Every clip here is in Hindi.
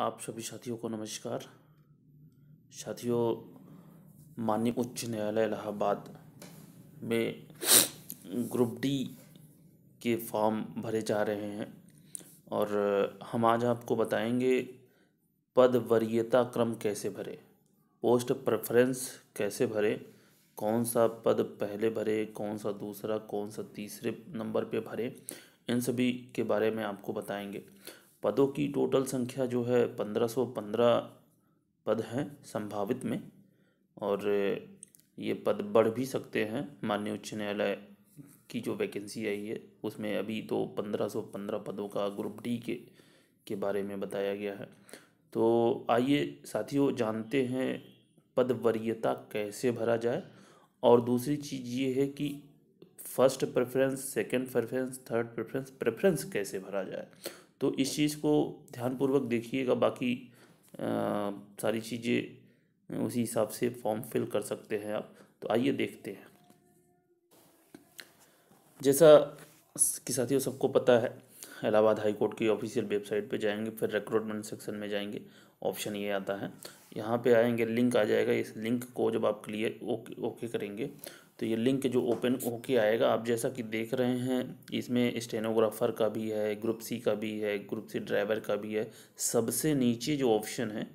आप सभी साथियों को नमस्कार साथियों माननीय उच्च न्यायालय इलाहाबाद में ग्रुप डी के फॉर्म भरे जा रहे हैं और हम आज आपको बताएंगे पद वरीयता क्रम कैसे भरे पोस्ट प्रेफरेंस कैसे भरे कौन सा पद पहले भरे कौन सा दूसरा कौन सा तीसरे नंबर पे भरे इन सभी के बारे में आपको बताएंगे पदों की टोटल संख्या जो है पंद्रह सौ पंद्रह पद हैं संभावित में और ये पद बढ़ भी सकते हैं माननीय उच्च न्यायालय की जो वैकेंसी आई है उसमें अभी तो पंद्रह सौ पंद्रह पदों का ग्रुप डी के के बारे में बताया गया है तो आइए साथियों जानते हैं पद वरीयता कैसे भरा जाए और दूसरी चीज़ ये है कि first preference second preference third preference preference कैसे भरा जाए तो इस चीज़ को ध्यानपूर्वक देखिएगा बाकी आ, सारी चीज़ें उसी हिसाब से फॉर्म फिल कर सकते हैं आप तो आइए देखते हैं जैसा कि साथियों सबको पता है इलाहाबाद हाई कोर्ट की ऑफिशियल वेबसाइट पे जाएंगे फिर रिक्रूटमेंट सेक्शन में जाएंगे ऑप्शन ये आता है यहाँ पे आएंगे लिंक आ जाएगा इस लिंक को जब आप क्लियर ओके ओके करेंगे तो ये लिंक जो ओपन होके आएगा आप जैसा कि देख रहे हैं इसमें स्टेनोग्राफर का भी है ग्रुप सी का भी है ग्रुप सी ड्राइवर का भी है सबसे नीचे जो ऑप्शन है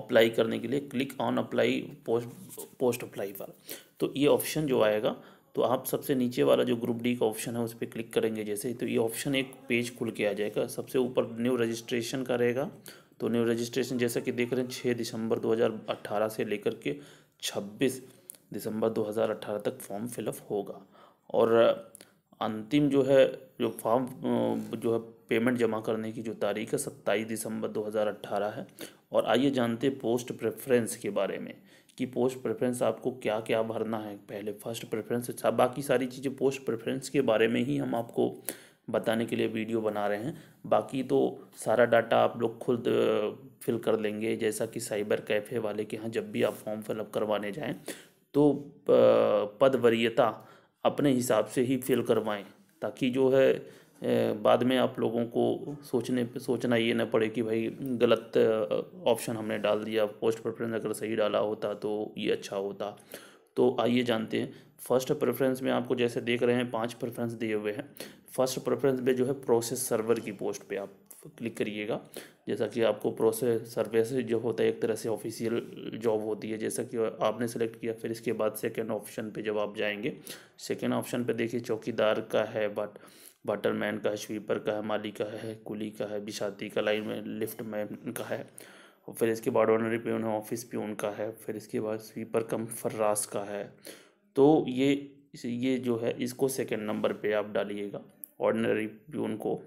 अप्लाई करने के लिए click on apply post post apply पर तो ये ऑप्शन जो आएगा तो आप सबसे नीचे वाला जो ग्रुप डी का ऑप्शन है उस पर क्लिक करेंगे जैसे तो ये ऑप्शन एक पेज खुल के आ जाएगा सबसे ऊपर न्यू रजिस्ट्रेशन का रहेगा तो न्यू रजिस्ट्रेशन जैसा कि देख रहे हैं छः दिसंबर दो से लेकर के छब्बीस दिसंबर 2018 तक फॉर्म फिलअप होगा और अंतिम जो है जो फॉर्म जो है पेमेंट जमा करने की जो तारीख है सत्ताईस दिसंबर 2018 है और आइए जानते हैं पोस्ट प्रेफरेंस के बारे में कि पोस्ट प्रेफरेंस आपको क्या क्या भरना है पहले फर्स्ट प्रेफरेंस अच्छा बाकी सारी चीज़ें पोस्ट प्रेफरेंस के बारे में ही हम आपको बताने के लिए वीडियो बना रहे हैं बाकी तो सारा डाटा आप लोग खुद फिल कर लेंगे जैसा कि साइबर कैफ़े वाले के यहाँ जब भी आप फॉर्म फिलअप करवाने जाएँ तो पद वरीयता अपने हिसाब से ही फिल करवाएं ताकि जो है बाद में आप लोगों को सोचने सोचना ये ना पड़े कि भाई गलत ऑप्शन हमने डाल दिया फर्स्ट प्रेफरेंस अगर सही डाला होता तो ये अच्छा होता तो आइए जानते हैं फर्स्ट प्रेफरेंस में आपको जैसे देख रहे हैं पांच प्रेफरेंस दिए हुए हैं फर्स्ट प्रेफरेंस में जो है प्रोसेस सर्वर की पोस्ट पे आप क्लिक करिएगा जैसा कि आपको प्रोसेस सर्विस जो होता है एक तरह से ऑफिशियल जॉब होती है जैसा कि आपने सेलेक्ट किया फिर इसके बाद सेकेंड ऑप्शन पे जब आप जाएंगे सेकेंड ऑप्शन पे देखिए चौकीदार का है बट बटरमैन का है स्वीपर का है माली का है कुली का है बिशाती का लाइन में लिफ्ट मैन का है और फिर इसके बाद ऑनरी प्यून है ऑफिस प्यून का है फिर इसके बाद स्वीपर कम फर्रास का है तो ये ये जो है इसको सेकेंड नंबर पर आप डालिएगा ऑर्डनरी प्यून को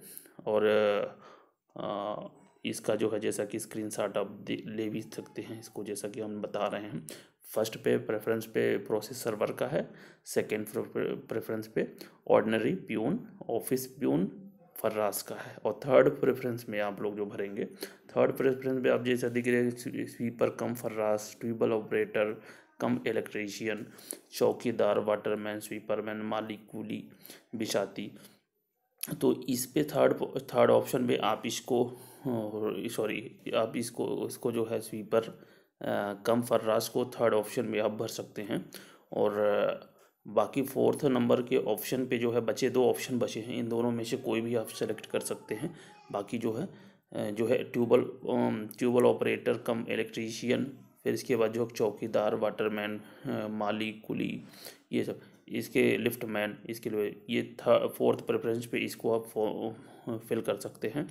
और इसका जो है जैसा कि स्क्रीनशॉट आप ले भी सकते हैं इसको जैसा कि हम बता रहे हैं फर्स्ट पे प्रेफरेंस पे प्रोसेस सर्वर का है सेकंड प्रेफरेंस पे ऑर्डनरी प्यून ऑफिस प्यून फर्रास का है और थर्ड प्रेफरेंस में आप लोग जो भरेंगे थर्ड प्रेफरेंस में आप जैसा दिख रहे हैं स्वीपर कम फर्रास ट्यूबल ऑपरेटर कम इलेक्ट्रीशियन चौकीदार वाटरमैन स्वीपरमैन मालिक कूली बिशाती तो इस पे थर्ड थर्ड ऑप्शन में आप इसको सॉरी आप इसको इसको जो है स्वीपर कम फर्रास को थर्ड ऑप्शन में आप भर सकते हैं और बाकी फोर्थ नंबर के ऑप्शन पे जो है बचे दो ऑप्शन बचे हैं इन दोनों में से कोई भी आप सेलेक्ट कर सकते हैं बाकी जो है जो है tubewell tubewell operator cum electrician फिर इसके बाद जो चौकीदार वाटरमैन माली कुली ये सब इसके लिफ्ट मैन इसके लिए ये था फोर्थ प्रेफरेंस पे इसको आप फिल कर सकते हैं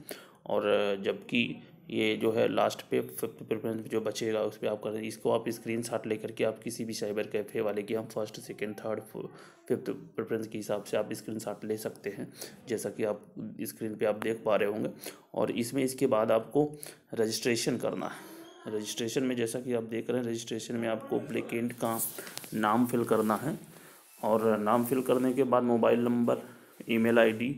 और जबकि ये जो है लास्ट पे फिफ्थ प्रेफरेंस जो बचेगा उस पर आप कर इसको आप स्क्रीन शॉट लेकर के आप किसी भी साइबर कैफ़े वाले की हम first second third fifth preference के हिसाब से आप स्क्रीन शॉट ले सकते हैं जैसा कि आप स्क्रीन पे आप देख पा रहे होंगे और इसमें इसके बाद आपको रजिस्ट्रेशन करना है रजिस्ट्रेशन में जैसा कि आप देख रहे हैं रजिस्ट्रेशन में आपको अप्लीकेंट का नाम फिल करना है और नाम फिल करने के बाद mobile number email ID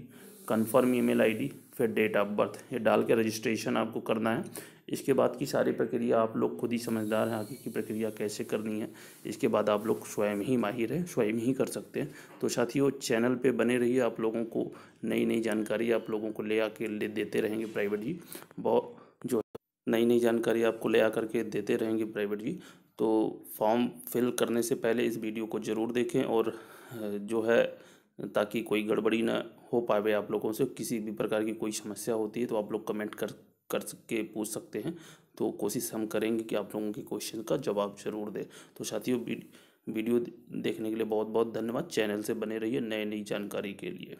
confirm email ID फिर डेट ऑफ बर्थ ये डाल के रजिस्ट्रेशन आपको करना है इसके बाद की सारी प्रक्रिया आप लोग खुद ही समझदार हैं आगे की प्रक्रिया कैसे करनी है इसके बाद आप लोग स्वयं ही माहिर हैं स्वयं ही कर सकते हैं तो साथियों चैनल पे बने रहिए आप लोगों को नई नई जानकारी आप लोगों को ले आके ले देते रहेंगे प्राइवेट जी बहुत नई नई जानकारी आपको ले आकर के देते रहेंगे प्राइवेट जी तो फॉर्म फिल करने से पहले इस वीडियो को ज़रूर देखें और जो है ताकि कोई गड़बड़ी ना हो पावे आप लोगों से किसी भी प्रकार की कोई समस्या होती है तो आप लोग कमेंट कर कर के पूछ सकते हैं तो कोशिश हम करेंगे कि आप लोगों के क्वेश्चन का जवाब जरूर दें तो साथियों वीडियो देखने के लिए बहुत बहुत धन्यवाद चैनल से बने रहिए नई नई जानकारी के लिए